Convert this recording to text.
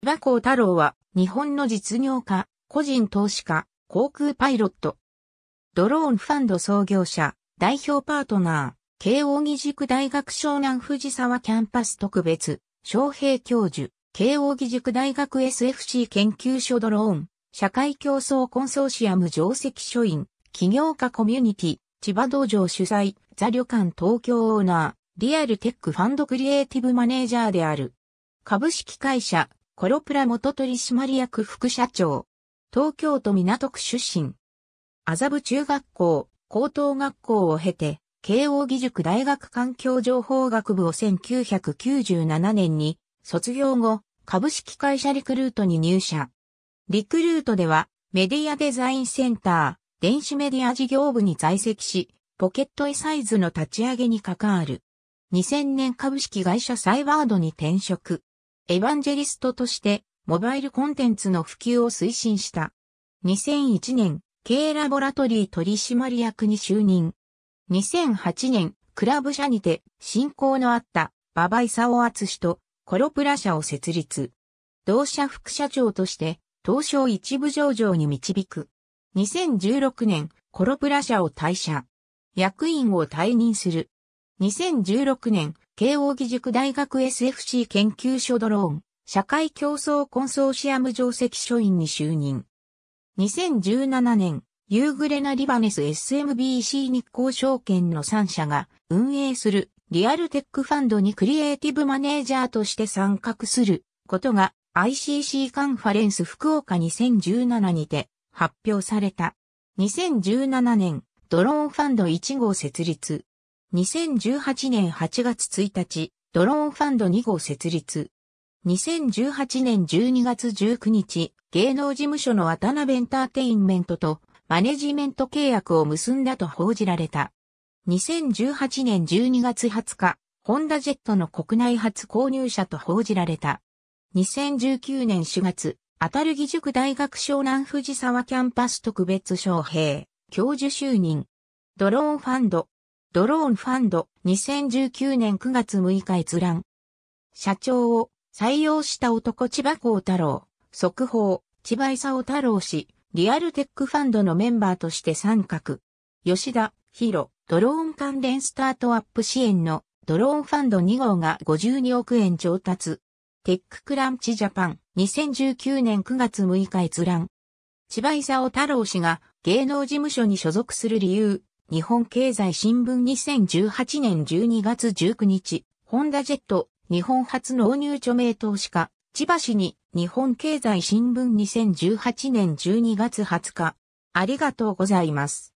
岩光太郎は日本の実業家、個人投資家、航空パイロット、ドローンファンド創業者、代表パートナー、慶応義塾大学湘南藤沢キャンパス特別、昌平教授、慶応義塾大学 SFC 研究所ドローン、社会競争コンソーシアム上席書院、企業家コミュニティ、千葉道場主催、ザ旅館東京オーナー、リアルテックファンドクリエイティブマネージャーである。株式会社、コロプラ元取締役副社長。東京都港区出身。麻布中学校、高等学校を経て、慶応義塾大学環境情報学部を1997年に卒業後、株式会社リクルートに入社。リクルートではメディアデザインセンター、電子メディア事業部に在籍し、ポケット絵サイズの立ち上げに関わる。2000年株式会社サイワードに転職。エヴァンジェリストとして、モバイルコンテンツの普及を推進した。2001年、K ラボラトリー取締役に就任。2008年、クラブ社にて、親交のあった、馬場ア厚氏と、コロプラ社を設立。同社副社長として、東証一部上場に導く。2016年、コロプラ社を退社。役員を退任する。2016年、慶応義塾大学 SFC 研究所ドローン、社会競争コンソーシアム上席書院に就任。2017年、夕暮れなリバネス SMBC 日興証券の3社が運営するリアルテックファンドにクリエイティブマネージャーとして参画することが ICC カンファレンス福岡2017にて発表された。2017年、ドローンファンド1号設立。2018年8月1日、ドローンファンド2号設立。2018年12月19日、芸能事務所の渡辺エンターテインメントとマネジメント契約を結んだと報じられた。2018年12月20日、ホンダジェットの国内初購入者と報じられた。2019年4月、アタル義塾大学湘南藤沢キャンパス特別招聘、教授就任。ドローンファンド、ドローンファンド2019年9月6日閲覧。社長を採用した男千葉幸太郎、速報、千葉勲太郎氏、リアルテックファンドのメンバーとして参画。吉田、広、ドローン関連スタートアップ支援のドローンファンド2号が52億円調達。テッククランチジャパン2019年9月6日閲覧。千葉勲太郎氏が芸能事務所に所属する理由、日本経済新聞2018年12月19日、ホンダジェット、日本初納入著名投資家、千葉市に日本経済新聞2018年12月20日。ありがとうございます。